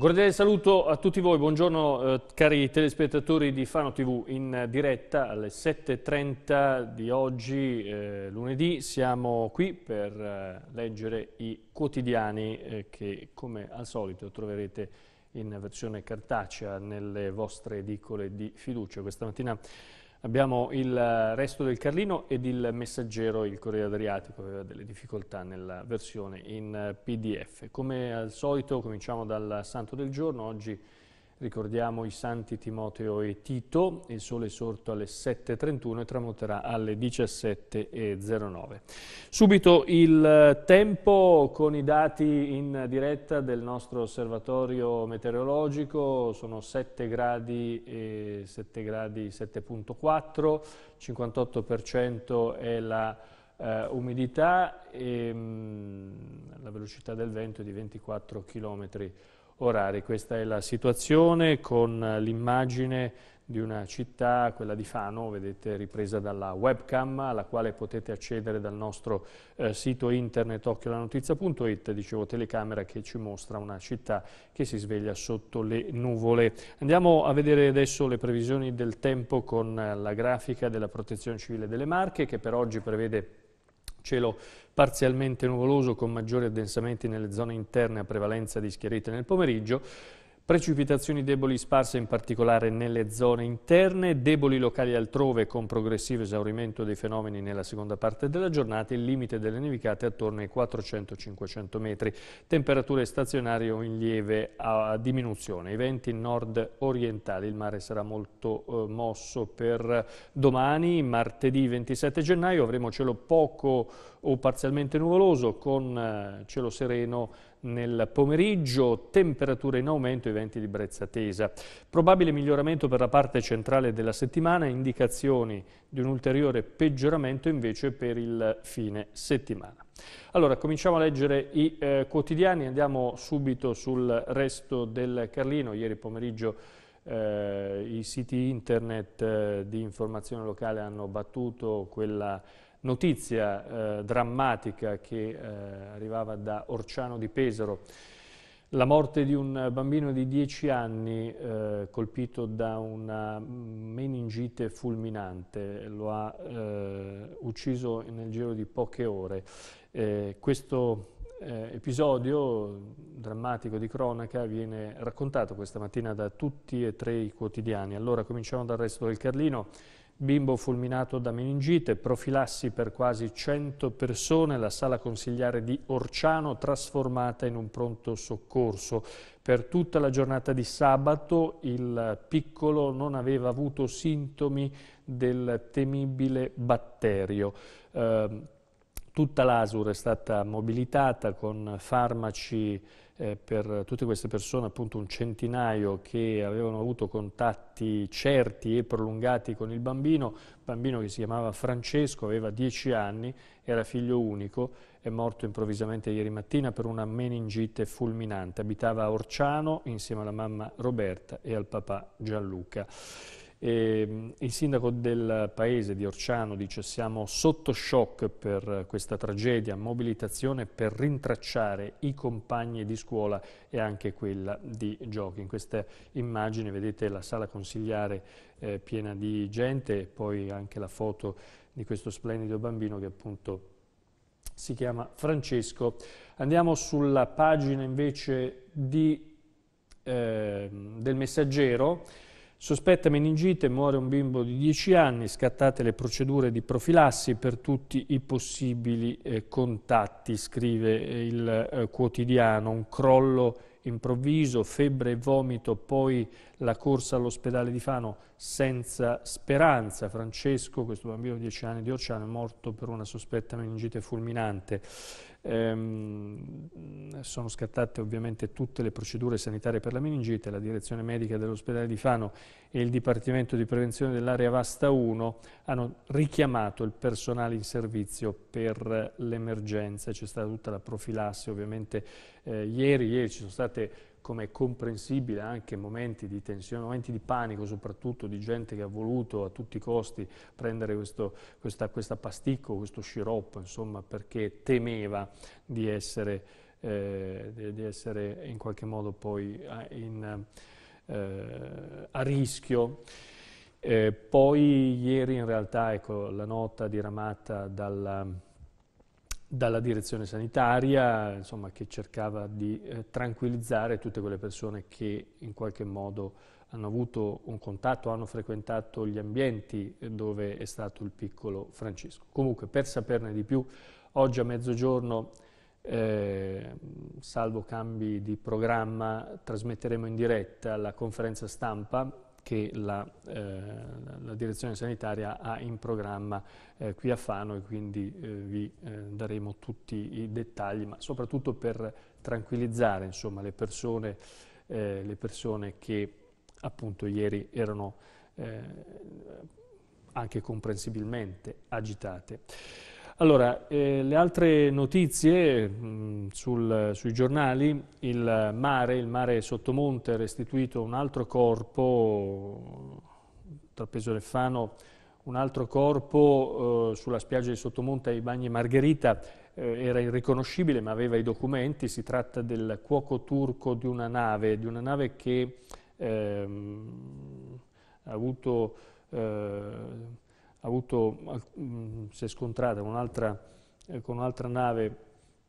Un cordiale saluto a tutti voi, buongiorno eh, cari telespettatori di Fano TV in diretta alle 7.30 di oggi, eh, lunedì, siamo qui per eh, leggere i quotidiani eh, che come al solito troverete in versione cartacea nelle vostre edicole di fiducia. Questa mattina Abbiamo il eh, resto del Carlino ed il messaggero, il Corriere Adriatico, aveva delle difficoltà nella versione in eh, PDF. Come al solito cominciamo dal Santo del Giorno, oggi Ricordiamo i santi Timoteo e Tito, il sole è sorto alle 7.31 e tramuterà alle 17.09. Subito il tempo con i dati in diretta del nostro osservatorio meteorologico, sono 7 gradi, e 7 gradi 7.4, 58% è la Uh, umidità e ehm, mh, la velocità del vento è di 24 km orari. Questa è la situazione con l'immagine di una città, quella di Fano, vedete ripresa dalla webcam, alla quale potete accedere dal nostro eh, sito internet occhiolanotizia.it, dicevo telecamera che ci mostra una città che si sveglia sotto le nuvole. Andiamo a vedere adesso le previsioni del tempo con eh, la grafica della protezione civile delle Marche che per oggi prevede Cielo parzialmente nuvoloso con maggiori addensamenti nelle zone interne a prevalenza di schierite nel pomeriggio. Precipitazioni deboli sparse in particolare nelle zone interne, deboli locali altrove con progressivo esaurimento dei fenomeni nella seconda parte della giornata, il limite delle nevicate attorno ai 400-500 metri, temperature stazionarie o in lieve diminuzione, i venti nord orientali, il mare sarà molto eh, mosso per domani, martedì 27 gennaio avremo cielo poco o parzialmente nuvoloso con eh, cielo sereno nel pomeriggio, temperature in aumento e venti di brezza tesa. Probabile miglioramento per la parte centrale della settimana, indicazioni di un ulteriore peggioramento invece per il fine settimana. Allora, cominciamo a leggere i eh, quotidiani, andiamo subito sul resto del Carlino. Ieri pomeriggio eh, i siti internet eh, di informazione locale hanno battuto quella notizia eh, drammatica che eh, arrivava da Orciano di Pesaro, la morte di un eh, bambino di 10 anni eh, colpito da una mm, meningite fulminante, lo ha eh, ucciso nel giro di poche ore. Eh, questo episodio drammatico di cronaca viene raccontato questa mattina da tutti e tre i quotidiani. Allora cominciamo dal resto del Carlino Bimbo fulminato da meningite, profilassi per quasi 100 persone, la sala consigliare di Orciano trasformata in un pronto soccorso. Per tutta la giornata di sabato il piccolo non aveva avuto sintomi del temibile batterio. Eh, Tutta l'ASUR è stata mobilitata con farmaci eh, per tutte queste persone, appunto un centinaio che avevano avuto contatti certi e prolungati con il bambino, bambino che si chiamava Francesco, aveva 10 anni, era figlio unico, è morto improvvisamente ieri mattina per una meningite fulminante, abitava a Orciano insieme alla mamma Roberta e al papà Gianluca. E, ehm, il sindaco del paese di Orciano dice siamo sotto shock per questa tragedia, mobilitazione per rintracciare i compagni di scuola e anche quella di giochi. In questa immagine vedete la sala consigliare eh, piena di gente e poi anche la foto di questo splendido bambino che appunto si chiama Francesco. Andiamo sulla pagina invece di, eh, del messaggero Sospetta meningite, muore un bimbo di 10 anni, scattate le procedure di profilassi per tutti i possibili eh, contatti, scrive eh, il eh, quotidiano, un crollo improvviso, febbre e vomito, poi la corsa all'ospedale di Fano senza speranza. Francesco, questo bambino di 10 anni di Occiano, è morto per una sospetta meningite fulminante. Ehm, sono scattate ovviamente tutte le procedure sanitarie per la meningite, la direzione medica dell'ospedale di Fano e il Dipartimento di Prevenzione dell'area Vasta 1 hanno richiamato il personale in servizio per l'emergenza. C'è stata tutta la profilassi ovviamente eh, ieri, ieri ci sono state come è comprensibile anche momenti di tensione, momenti di panico soprattutto di gente che ha voluto a tutti i costi prendere questo, questa, questa pasticco, questo sciroppo, insomma, perché temeva di essere, eh, di essere in qualche modo poi a, eh, in, eh, a rischio. Eh, poi ieri in realtà ecco, la nota diramata dalla dalla direzione sanitaria, insomma, che cercava di eh, tranquillizzare tutte quelle persone che in qualche modo hanno avuto un contatto, hanno frequentato gli ambienti dove è stato il piccolo Francesco. Comunque, per saperne di più, oggi a mezzogiorno, eh, salvo cambi di programma, trasmetteremo in diretta la conferenza stampa che la, eh, la, direzione sanitaria ha in programma eh, qui a Fano e quindi eh, vi eh, daremo tutti i dettagli, ma soprattutto per tranquillizzare insomma, le, persone, eh, le, persone, che appunto ieri erano eh, anche comprensibilmente agitate. Allora, eh, le altre notizie mh, sul, sui giornali, il mare, il mare sottomonte ha restituito un altro corpo, tra Leffano, un altro corpo eh, sulla spiaggia di Sottomonte ai Bagni Margherita, eh, era irriconoscibile ma aveva i documenti, si tratta del cuoco turco di una nave, di una nave che ehm, ha avuto... Eh, avuto, mm, si è scontrata con un'altra eh, un nave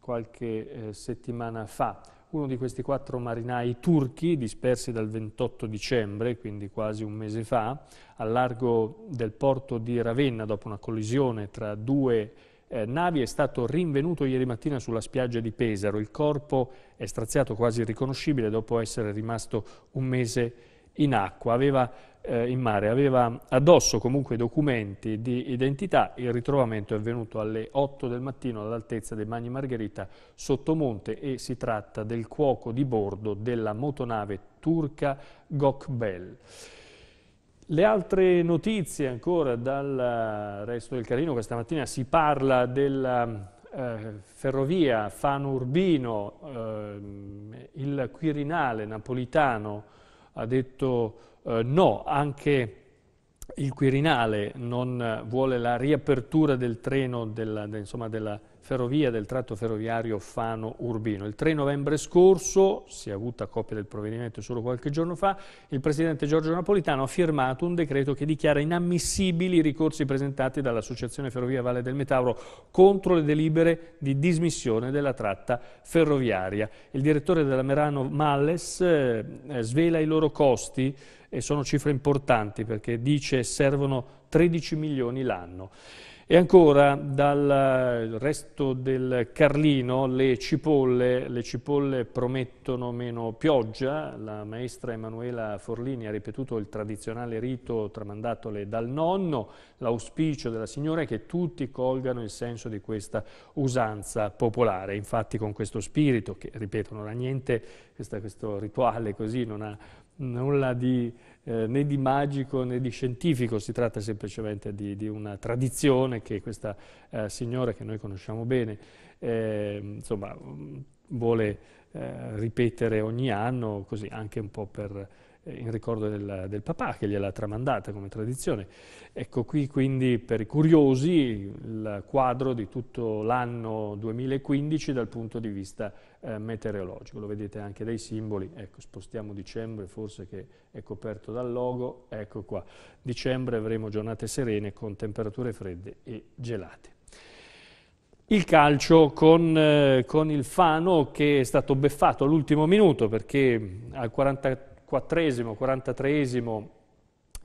qualche eh, settimana fa. Uno di questi quattro marinai turchi, dispersi dal 28 dicembre, quindi quasi un mese fa, al largo del porto di Ravenna, dopo una collisione tra due eh, navi, è stato rinvenuto ieri mattina sulla spiaggia di Pesaro. Il corpo è straziato quasi irriconoscibile dopo essere rimasto un mese in acqua, aveva, eh, in mare, aveva addosso comunque documenti di identità, il ritrovamento è avvenuto alle 8 del mattino all'altezza dei Magni Margherita sottomonte e si tratta del cuoco di bordo della motonave turca Gokbel. Le altre notizie ancora dal resto del Carino, questa mattina si parla della eh, ferrovia Fano Urbino, eh, il Quirinale napolitano ha detto eh, no anche il Quirinale non eh, vuole la riapertura del treno, della, insomma, della ferrovia, del tratto ferroviario Fano-Urbino. Il 3 novembre scorso, si è avuta copia del provvedimento solo qualche giorno fa, il Presidente Giorgio Napolitano ha firmato un decreto che dichiara inammissibili i ricorsi presentati dall'Associazione Ferrovia Valle del Metauro contro le delibere di dismissione della tratta ferroviaria. Il direttore della Merano Malles eh, eh svela i loro costi, e sono cifre importanti perché dice servono 13 milioni l'anno. E ancora dal eh, resto del Carlino le cipolle, le cipolle, promettono meno pioggia, la maestra Emanuela Forlini ha ripetuto il tradizionale rito tramandatole dal nonno, l'auspicio della signora è che tutti colgano il senso di questa usanza popolare, infatti con questo spirito, che ripeto non ha niente, questa, questo rituale così non ha nulla di, eh, né di magico né di scientifico, si tratta semplicemente di, di una tradizione che questa eh, signora che noi conosciamo bene eh, insomma, vuole eh, ripetere ogni anno, così anche un po' per in ricordo del, del, papà che gliela ha tramandata come tradizione. Ecco qui quindi per i curiosi il quadro di tutto l'anno 2015 dal punto di vista eh, meteorologico, lo vedete anche dai simboli, ecco spostiamo dicembre forse che è coperto dal logo, ecco qua, dicembre avremo giornate serene con temperature fredde e gelate. Il calcio con, eh, con il Fano che è stato beffato all'ultimo minuto perché al 44 quattresimo, quarantatreesimo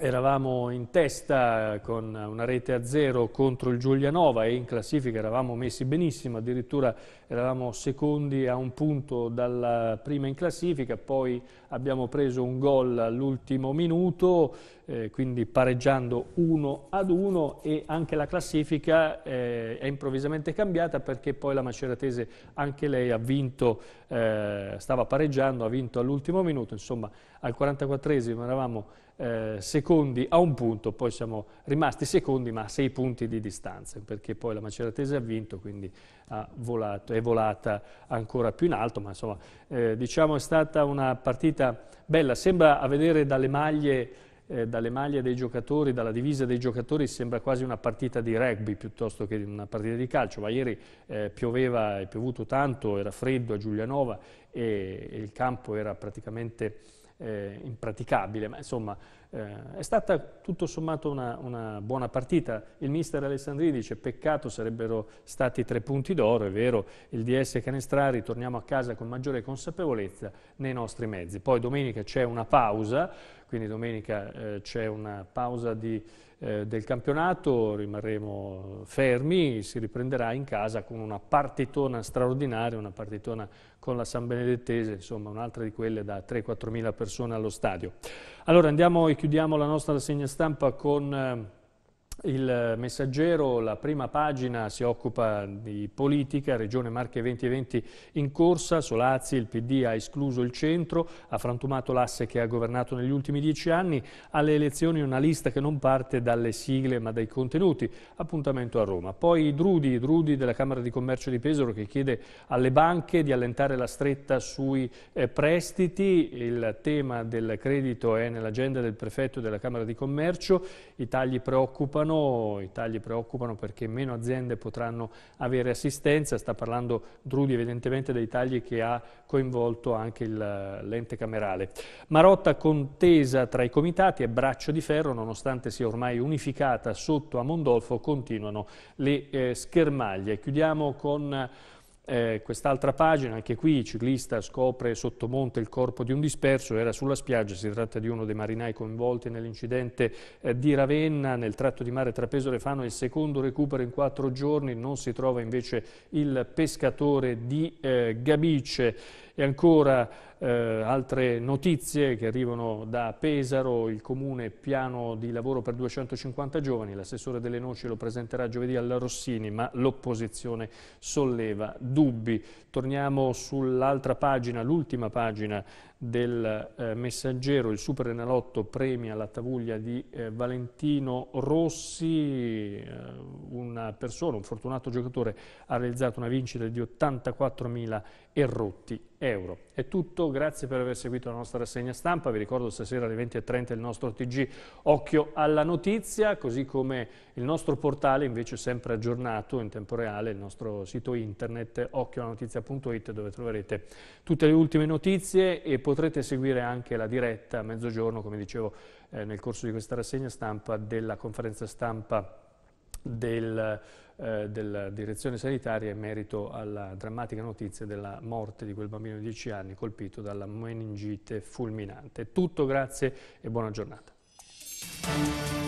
eravamo in testa con una rete a zero contro il Giulianova e in classifica eravamo messi benissimo, addirittura eravamo secondi a un punto dalla prima in classifica, poi abbiamo preso un gol all'ultimo minuto, eh, quindi pareggiando uno ad uno e anche la classifica eh, è improvvisamente cambiata perché poi la Maceratese anche lei ha vinto, eh, stava pareggiando, ha vinto all'ultimo minuto, insomma al 44esimo eravamo eh, secondi a un punto, poi siamo rimasti secondi ma a sei punti di distanza, perché poi la Maceratese ha vinto, quindi ha volato, è volata ancora più in alto, ma insomma eh, diciamo è stata una partita bella, sembra a vedere dalle maglie, eh, dalle maglie dei giocatori, dalla divisa dei giocatori, sembra quasi una partita di rugby piuttosto che una partita di calcio, ma ieri eh, pioveva, è piovuto tanto, era freddo a Giulianova e, e il campo era praticamente eh, impraticabile, ma insomma eh, è stata tutto sommato una, una, buona partita. Il mister Alessandrini dice peccato sarebbero stati tre punti d'oro, è vero, il DS Canestrari, torniamo a casa con maggiore consapevolezza nei nostri mezzi. Poi domenica c'è una pausa, quindi domenica eh, c'è una pausa di, eh, del campionato, rimarremo fermi, si riprenderà in casa con una partitona straordinaria, una partitona con la San Benedettese, insomma un'altra di quelle da 3-4 mila persone allo stadio. Allora andiamo e chiudiamo la nostra rassegna stampa con... Eh, il messaggero, la prima pagina, si occupa di politica, Regione Marche 2020 in corsa, Solazzi, il PD ha escluso il centro, ha frantumato l'asse che ha governato negli ultimi dieci anni, alle elezioni una lista che non parte dalle sigle ma dai contenuti, appuntamento a Roma. Poi Drudi, Drudi della Camera di Commercio di Pesaro che chiede alle banche di allentare la stretta sui eh, prestiti, il tema del credito è nell'agenda del prefetto della Camera di Commercio, i tagli preoccupano preoccupano, i tagli preoccupano perché meno aziende potranno avere assistenza, sta parlando Drudi evidentemente dei tagli che ha coinvolto anche l'ente camerale. Marotta contesa tra i comitati e braccio di ferro, nonostante sia ormai unificata sotto a Mondolfo, continuano le eh, schermaglie. Chiudiamo con eh, quest'altra pagina, anche qui, il ciclista scopre sotto monte il corpo di un disperso, era sulla spiaggia, si tratta di uno dei marinai coinvolti nell'incidente eh, di Ravenna, nel tratto di mare Trapesole-Fano, il secondo recupero in quattro giorni, non si trova invece il pescatore di eh, Gabice. E ancora eh, altre notizie che arrivano da Pesaro, il comune piano di lavoro per 250 giovani, l'assessore delle noci lo presenterà giovedì alla Rossini, ma l'opposizione solleva dubbi. Torniamo sull'altra pagina, l'ultima pagina del eh, messaggero, il Super superenalotto premia la tavuglia di eh, Valentino Rossi, eh, una persona, un fortunato giocatore ha realizzato una vincita di 84.000 erotti euro. È tutto, grazie per aver seguito la nostra rassegna stampa, vi ricordo stasera alle 20.30 il nostro TG Occhio alla Notizia, così come il nostro portale invece sempre aggiornato in tempo reale, il nostro sito internet occhioallanotizia.it dove troverete tutte le ultime notizie e potrete seguire anche la diretta a mezzogiorno, come dicevo eh, nel corso di questa rassegna stampa, della conferenza stampa del eh, della direzione sanitaria in merito alla drammatica notizia della morte di quel bambino di 10 anni colpito dalla meningite fulminante. Tutto, grazie e buona giornata.